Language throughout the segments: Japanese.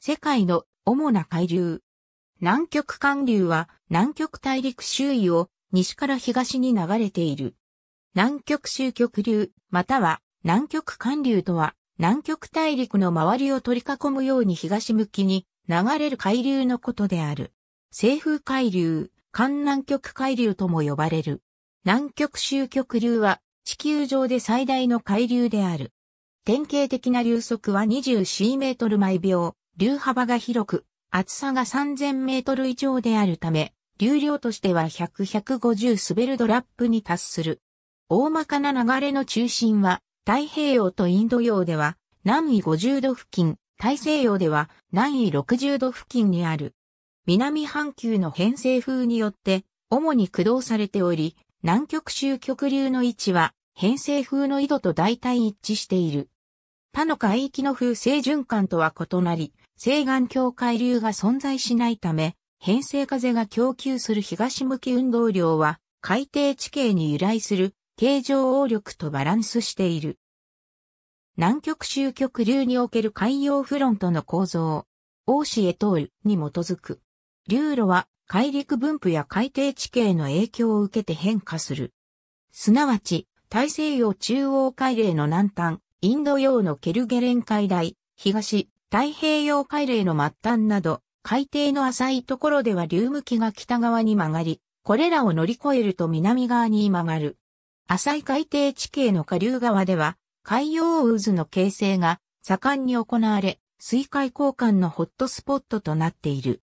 世界の主な海流。南極寒流は南極大陸周囲を西から東に流れている。南極周極流、または南極寒流とは南極大陸の周りを取り囲むように東向きに流れる海流のことである。西風海流、寒南極海流とも呼ばれる。南極周極流は地球上で最大の海流である。典型的な流速は 24m 毎秒。流幅が広く、厚さが3000メートル以上であるため、流量としては100-150滑るドラップに達する。大まかな流れの中心は、太平洋とインド洋では、南緯50度付近、大西洋では南緯60度付近にある。南半球の偏西風によって、主に駆動されており、南極州極流の位置は、偏西風の緯度と大体一致している。他の海域の風正循環とは異なり、西岸境界流が存在しないため、偏西風が供給する東向き運動量は、海底地形に由来する形状応力とバランスしている。南極終極流における海洋フロントの構造、欧氏へ通るに基づく。流路は海陸分布や海底地形の影響を受けて変化する。すなわち、大西洋中央海嶺の南端、インド洋のケルゲレン海大、東、太平洋海嶺の末端など、海底の浅いところでは流向きが北側に曲がり、これらを乗り越えると南側に曲がる。浅い海底地形の下流側では、海洋渦の形成が盛んに行われ、水海交換のホットスポットとなっている。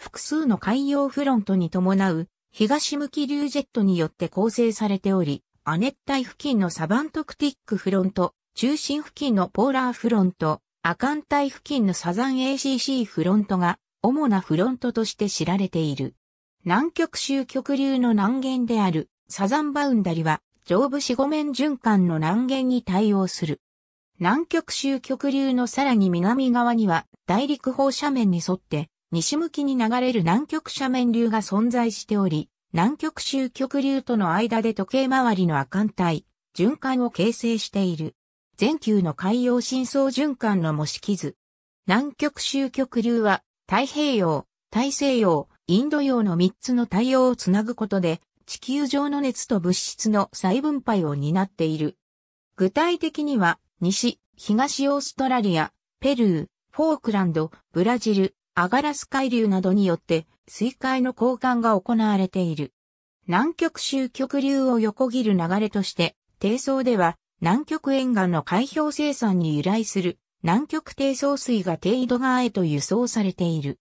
複数の海洋フロントに伴う東向き流ジェットによって構成されており、亜熱帯付近のサバントクティックフロント、中心付近のポーラーフロント、阿寒帯付近のサザン ACC フロントが主なフロントとして知られている。南極州極流の南限であるサザンバウンダリは上部四五面循環の南限に対応する。南極州極流のさらに南側には大陸方斜面に沿って西向きに流れる南極斜面流が存在しており、南極州極流との間で時計回りの亜寒帯、循環を形成している。全球の海洋深層循環の模式図。南極周極流は、太平洋、大西洋、インド洋の3つの太陽をつなぐことで、地球上の熱と物質の再分配を担っている。具体的には、西、東オーストラリア、ペルー、フォークランド、ブラジル、アガラス海流などによって、水海の交換が行われている。南極周極流を横切る流れとして、低層では南極沿岸の海氷生産に由来する南極低層水が低緯度側へと輸送されている。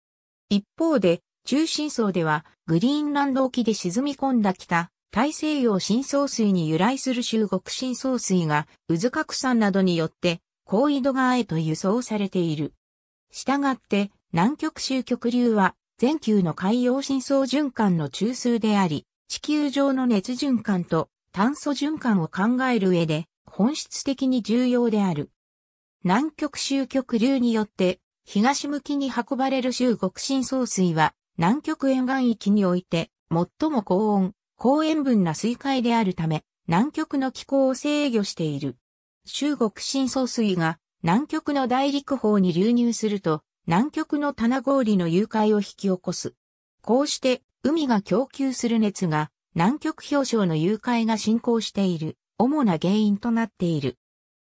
一方で、中心層ではグリーンランド沖で沈み込んだ北、大西洋深層水に由来する中国深層水が、渦拡散などによって、高緯度側へと輸送されている。したがって、南極周極流は、全球の海洋深層循環の中枢であり、地球上の熱循環と炭素循環を考える上で、本質的に重要である。南極終極流によって東向きに運ばれる周極深層水は南極沿岸域において最も高温、高塩分な水塊であるため南極の気候を制御している。中国深層水が南極の大陸方に流入すると南極の棚氷の融解を引き起こす。こうして海が供給する熱が南極氷床の融解が進行している。主な原因となっている。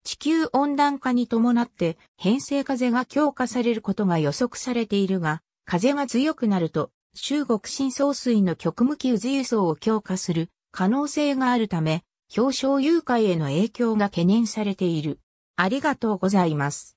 地球温暖化に伴って偏西風が強化されることが予測されているが、風が強くなると中国深層水の極向き渦輸送を強化する可能性があるため、氷床誘拐への影響が懸念されている。ありがとうございます。